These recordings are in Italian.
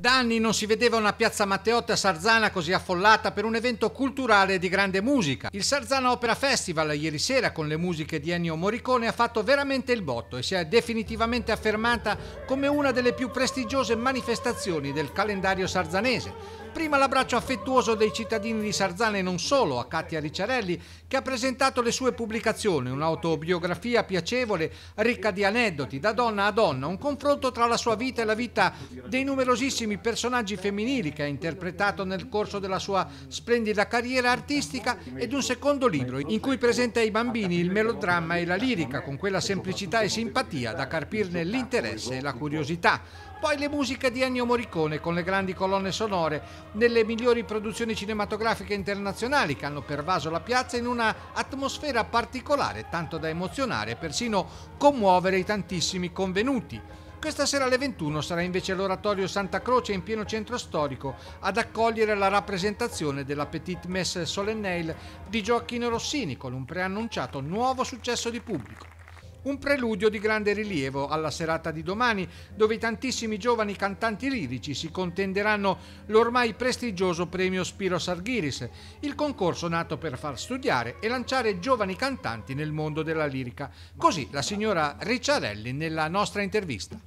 Da anni non si vedeva una piazza Matteotti a Sarzana così affollata per un evento culturale di grande musica. Il Sarzana Opera Festival ieri sera con le musiche di Ennio Morricone ha fatto veramente il botto e si è definitivamente affermata come una delle più prestigiose manifestazioni del calendario sarzanese Prima l'abbraccio affettuoso dei cittadini di Sarzana e non solo, a Katia Ricciarelli, che ha presentato le sue pubblicazioni, un'autobiografia piacevole, ricca di aneddoti, da donna a donna, un confronto tra la sua vita e la vita dei numerosissimi personaggi femminili che ha interpretato nel corso della sua splendida carriera artistica ed un secondo libro in cui presenta ai bambini il melodramma e la lirica con quella semplicità e simpatia da carpirne l'interesse e la curiosità. Poi le musiche di Ennio Morricone con le grandi colonne sonore, nelle migliori produzioni cinematografiche internazionali che hanno pervaso la piazza in una atmosfera particolare, tanto da emozionare e persino commuovere i tantissimi convenuti. Questa sera alle 21 sarà invece l'oratorio Santa Croce in pieno centro storico ad accogliere la rappresentazione della Petite Messe Solennelle di Gioacchino Rossini con un preannunciato nuovo successo di pubblico. Un preludio di grande rilievo alla serata di domani, dove i tantissimi giovani cantanti lirici si contenderanno l'ormai prestigioso premio Spiro Sarghiris, il concorso nato per far studiare e lanciare giovani cantanti nel mondo della lirica. Così la signora Ricciarelli nella nostra intervista.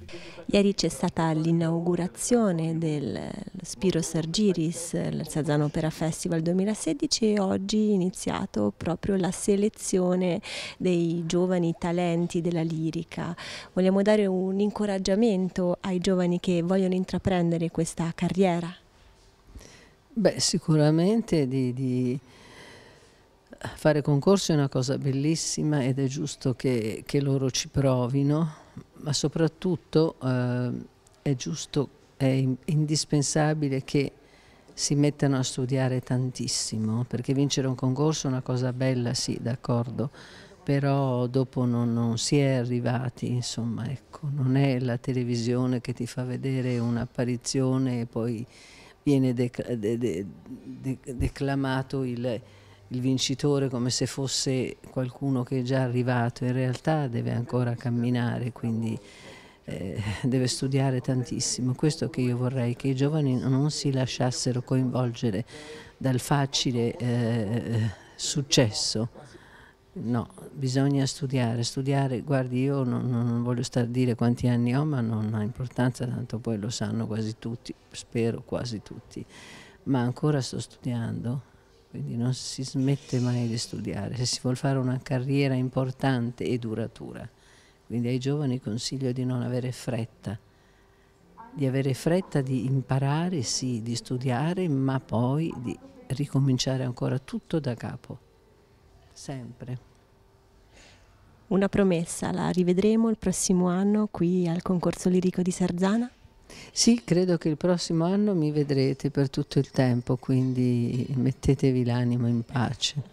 Ieri c'è stata l'inaugurazione del Spiro Sargiris, il Sazzano Opera Festival 2016 e oggi è iniziato proprio la selezione dei giovani talenti amanti della lirica, vogliamo dare un incoraggiamento ai giovani che vogliono intraprendere questa carriera? Beh, sicuramente di, di fare concorsi è una cosa bellissima ed è giusto che, che loro ci provino, ma soprattutto eh, è giusto, è indispensabile che si mettano a studiare tantissimo, perché vincere un concorso è una cosa bella, sì, d'accordo, però dopo non, non, si è arrivati, insomma, ecco, non è la televisione che ti fa vedere un'apparizione e poi viene dec de de de declamato il, il vincitore come se fosse qualcuno che è già arrivato, in realtà deve ancora camminare, quindi eh, deve studiare tantissimo. Questo che io vorrei, che i giovani non si lasciassero coinvolgere dal facile eh, successo No, bisogna studiare, studiare, guardi io non, non voglio star a dire quanti anni ho, ma non ha importanza, tanto poi lo sanno quasi tutti, spero quasi tutti, ma ancora sto studiando, quindi non si smette mai di studiare, se si vuole fare una carriera importante e duratura. Quindi ai giovani consiglio di non avere fretta, di avere fretta di imparare, sì, di studiare, ma poi di ricominciare ancora tutto da capo sempre. Una promessa, la rivedremo il prossimo anno qui al concorso lirico di Sarzana? Sì, credo che il prossimo anno mi vedrete per tutto il tempo, quindi mettetevi l'anima in pace.